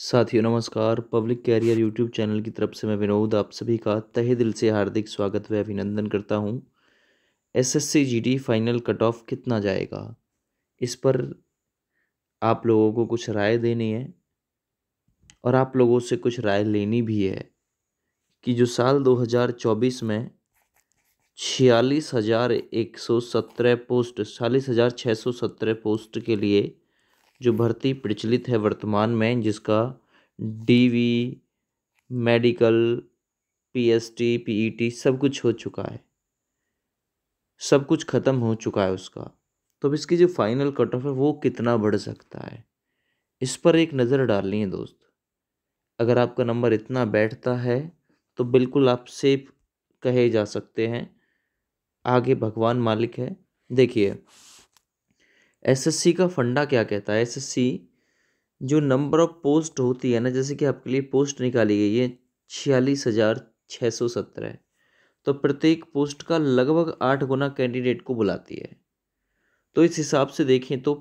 साथियों नमस्कार public career YouTube channel की तरफ से मैं विनोद आप सभी का तहे दिल से हार्दिक स्वागत व अभिनंदन करता हूँ SSC GD final cut off कितना जाएगा इस पर आप लोगों को कुछ राय देनी है और आप लोगों से कुछ राय लेनी भी है कि जो साल 2024 में छियालीस हज़ार एक सौ सत्रह पोस्ट छियालीस हज़ार छः सौ सत्रह पोस्ट के लिए जो भर्ती प्रचलित है वर्तमान में जिसका D V medical P S T P E T सब कुछ हो चुका है सब कुछ ख़त्म हो चुका है उसका तो अब इसकी जो फाइनल कट ऑफ है वो कितना बढ़ सकता है इस पर एक नज़र डालनी है दोस्त अगर आपका नंबर इतना बैठता है तो बिल्कुल आप सेफ कहे जा सकते हैं आगे भगवान मालिक है देखिए एसएससी का फंडा क्या कहता है एसएससी जो नंबर ऑफ पोस्ट होती है ना जैसे कि आपके लिए पोस्ट निकाली गई है छियालीस हज़ार छः सौ सत्रह तो प्रत्येक पोस्ट का लगभग आठ गुना कैंडिडेट को बुलाती है तो इस हिसाब से देखें तो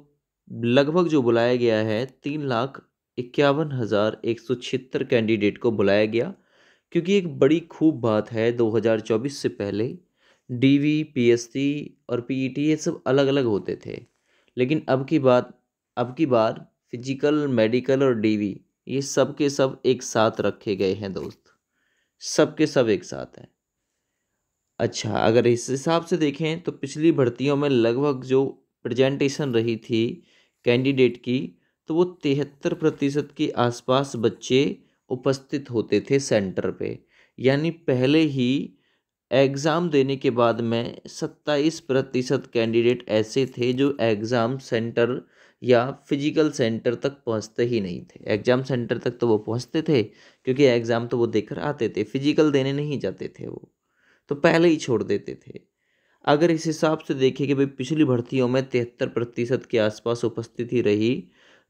लगभग जो बुलाया गया है तीन लाख इक्यावन हज़ार एक सौ छिहत्तर कैंडिडेट को बुलाया गया क्योंकि एक बड़ी खूब बात है 2024 से पहले डीवी, पीएसटी और पीईटी e ये सब अलग अलग होते थे लेकिन अब की बात अब की बार फिजिकल मेडिकल और डीवी ये सब के सब एक साथ रखे गए हैं दोस्त सब के सब एक साथ हैं अच्छा अगर इस हिसाब से देखें तो पिछली भर्तियों में लगभग जो प्रेजेंटेशन रही थी कैंडिडेट की तो वो तिहत्तर प्रतिशत के आसपास बच्चे उपस्थित होते थे सेंटर पे यानी पहले ही एग्ज़ाम देने के बाद में सत्ताईस प्रतिशत कैंडिडेट ऐसे थे जो एग्ज़ाम सेंटर या फिजिकल सेंटर तक पहुंचते ही नहीं थे एग्ज़ाम सेंटर तक तो वो पहुंचते थे क्योंकि एग्ज़ाम तो वो देकर आते थे फिजिकल देने नहीं जाते थे वो तो पहले ही छोड़ देते थे अगर इस हिसाब से देखें कि भाई पिछली भर्तियों में तिहत्तर प्रतिशत के आसपास उपस्थिति रही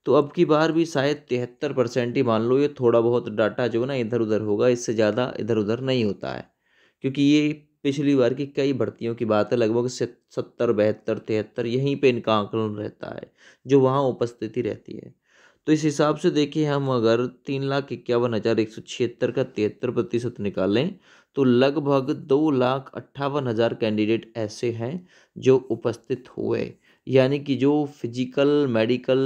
तो अब की बार भी शायद तिहत्तर परसेंट ही मान लो ये थोड़ा बहुत डाटा जो ना इधर उधर होगा इससे ज़्यादा इधर उधर नहीं होता है क्योंकि ये पिछली बार की कई भर्तियों की बात है लगभग सत्तर बहत्तर तिहत्तर यहीं पे इनका आंकलन रहता है जो वहाँ उपस्थिति रहती है तो इस हिसाब से देखिए हम अगर तीन लाख इक्यावन हज़ार एक सौ छिहत्तर का तिहत्तर प्रतिशत निकालें तो लगभग दो लाख अट्ठावन हज़ार कैंडिडेट ऐसे हैं जो उपस्थित हुए यानी कि जो फिजिकल मेडिकल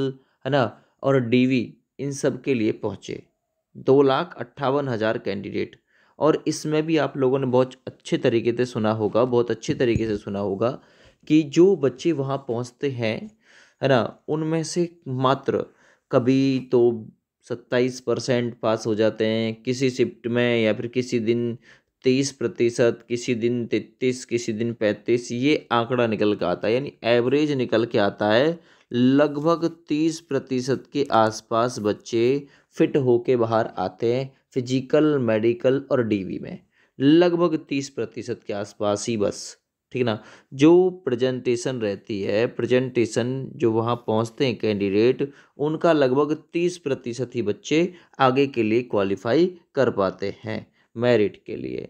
है ना और डीवी इन सब के लिए पहुँचे दो लाख अट्ठावन हज़ार कैंडिडेट और इसमें भी आप लोगों ने बहुत अच्छे तरीके से सुना होगा बहुत अच्छे तरीके से सुना होगा कि जो बच्चे वहाँ पहुँचते हैं है ना उनमें से मात्र कभी तो सत्ताईस परसेंट पास हो जाते हैं किसी शिफ्ट में या फिर किसी दिन तेईस प्रतिशत किसी दिन तैतीस किसी दिन पैंतीस ये आंकड़ा निकल के आता है यानी एवरेज निकल के आता है लगभग तीस प्रतिशत के आसपास बच्चे फिट होके बाहर आते हैं फिजिकल मेडिकल और डीवी में लगभग तीस प्रतिशत के आसपास ही बस ठीक ना जो प्रेजेंटेशन रहती है प्रेजेंटेशन जो वहाँ पहुँचते हैं कैंडिडेट उनका लगभग तीस प्रतिशत ही बच्चे आगे के लिए क्वालिफाई कर पाते हैं मेरिट के लिए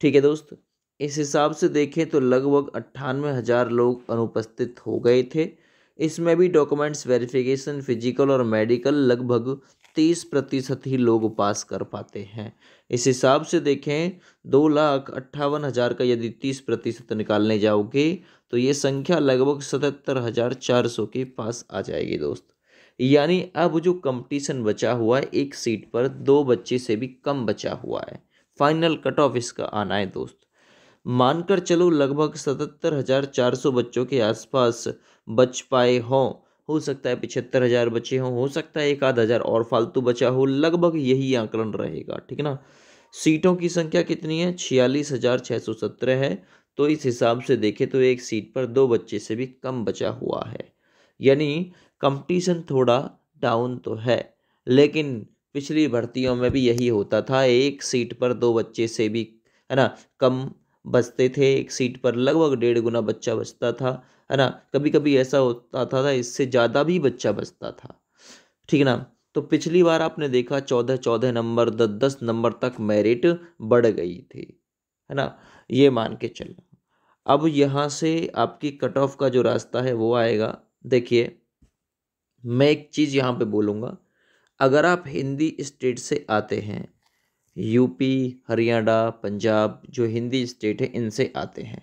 ठीक है दोस्त इस हिसाब से देखें तो लगभग अट्ठानवे हज़ार लोग अनुपस्थित हो गए थे इसमें भी डॉक्यूमेंट्स वेरिफिकेशन फिजिकल और मेडिकल लगभग तीस प्रतिशत ही लोग पास कर पाते हैं इस हिसाब से देखें दो लाख अट्ठावन हज़ार का यदि तीस प्रतिशत निकालने जाओगे तो ये संख्या लगभग सतहत्तर हज़ार चार सौ के पास आ जाएगी दोस्त यानी अब जो कंपटीशन बचा हुआ है एक सीट पर दो बच्चे से भी कम बचा हुआ है फाइनल कट ऑफ इसका आना है दोस्त मानकर चलो लगभग सतहत्तर हज़ार चार सौ बच्चों के आसपास बच पाए हों हो सकता है पिछहत्तर हज़ार बचे हों हो सकता है एक आध हज़ार और फालतू बचा हो लगभग यही आंकलन रहेगा ठीक है ना सीटों की संख्या कितनी है छियालीस हज़ार छः सौ सत्रह है तो इस हिसाब से देखें तो एक सीट पर दो बच्चे से भी कम बचा हुआ है यानी कंपटीशन थोड़ा डाउन तो है लेकिन पिछली भर्तियों में भी यही होता था एक सीट पर दो बच्चे से भी है ना कम बचते थे एक सीट पर लगभग डेढ़ गुना बच्चा बचता था है ना कभी कभी ऐसा होता था, था इससे ज़्यादा भी बच्चा बचता था ठीक है ना तो पिछली बार आपने देखा चौदह चौदह नंबर दस दस नंबर तक मेरिट बढ़ गई थी है ना ये मान के चलना अब यहाँ से आपकी कट ऑफ का जो रास्ता है वो आएगा देखिए मैं एक चीज़ यहाँ पे बोलूँगा अगर आप हिंदी स्टेट से आते हैं यूपी हरियाणा पंजाब जो हिंदी स्टेट है इनसे आते हैं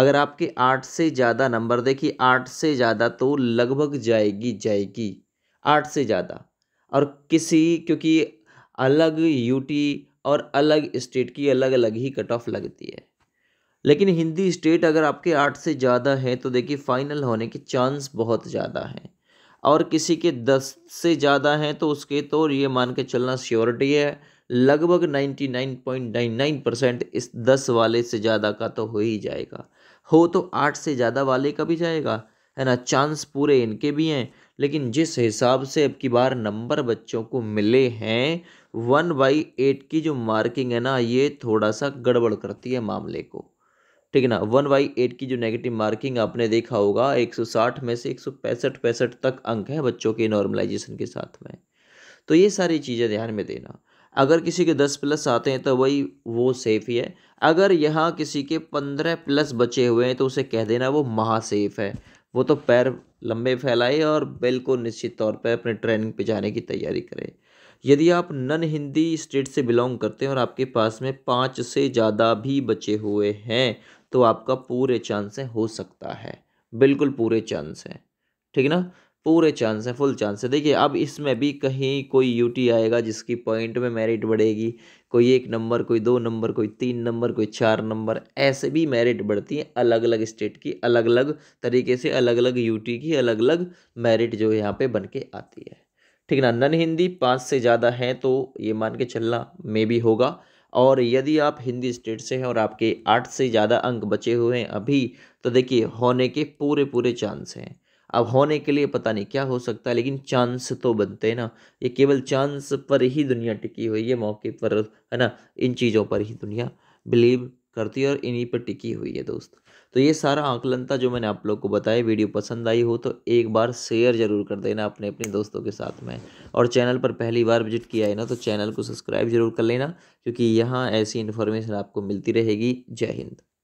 अगर आपके आठ से ज़्यादा नंबर देखिए आठ से ज़्यादा तो लगभग जाएगी जाएगी आठ से ज़्यादा और किसी क्योंकि अलग यूटी और अलग स्टेट की अलग अलग ही कट ऑफ लगती है लेकिन हिंदी स्टेट अगर आपके आठ से ज़्यादा है तो देखिए फ़ाइनल होने के चांस बहुत ज़्यादा हैं और किसी के दस से ज़्यादा हैं तो उसके तो ये मान के चलना श्योरिटी है लगभग 99.99 परसेंट इस दस वाले से ज़्यादा का तो हो ही जाएगा हो तो आठ से ज़्यादा वाले का भी जाएगा है ना चांस पूरे इनके भी हैं लेकिन जिस हिसाब से अब की बार नंबर बच्चों को मिले हैं वन बाई एट की जो मार्किंग है ना ये थोड़ा सा गड़बड़ करती है मामले को ठीक है ना वन बाई एट की जो नेगेटिव मार्किंग आपने देखा होगा एक सौ साठ में से एक सौ पैंसठ पैंसठ तक अंक है बच्चों के नॉर्मलाइजेशन के साथ में तो ये सारी चीज़ें ध्यान में देना अगर किसी के दस प्लस आते हैं तो वही वो सेफ़ ही है अगर यहाँ किसी के पंद्रह प्लस बचे हुए हैं तो उसे कह देना वो महासेफ है वो तो पैर लंबे फैलाए और बिल्कुल निश्चित तौर पर अपने ट्रेनिंग पे जाने की तैयारी करे यदि आप नन हिंदी स्टेट से बिलोंग करते हैं और आपके पास में पाँच से ज़्यादा भी बचे हुए हैं तो आपका पूरे चांस हो सकता है बिल्कुल पूरे चांस हैं ठीक है ना पूरे चांस हैं फुल चांस है देखिए अब इसमें भी कहीं कोई यूटी आएगा जिसकी पॉइंट में मेरिट बढ़ेगी कोई एक नंबर कोई दो नंबर कोई तीन नंबर कोई चार नंबर ऐसे भी मेरिट बढ़ती है अलग अलग स्टेट की अलग अलग तरीके से अलग अलग यूटी की अलग अलग मेरिट जो यहाँ पे बन के आती है ठीक ना नन हिंदी पाँच से ज़्यादा है तो ये मान के चलना मे भी होगा और यदि आप हिंदी स्टेट से हैं और आपके आठ से ज़्यादा अंक बचे हुए हैं अभी तो देखिए होने के पूरे पूरे चांस हैं अब होने के लिए पता नहीं क्या हो सकता है लेकिन चांस तो बनते हैं ना ये केवल चांस पर ही दुनिया टिकी हुई है मौके पर है ना इन चीज़ों पर ही दुनिया बिलीव करती है और इन्हीं पर टिकी हुई है दोस्त तो ये सारा आंकलन था जो मैंने आप लोग को बताया वीडियो पसंद आई हो तो एक बार शेयर जरूर कर देना अपने अपने दोस्तों के साथ में और चैनल पर पहली बार विजिट किया है ना तो चैनल को सब्सक्राइब जरूर कर लेना क्योंकि यहाँ ऐसी इन्फॉर्मेशन आपको मिलती रहेगी जय हिंद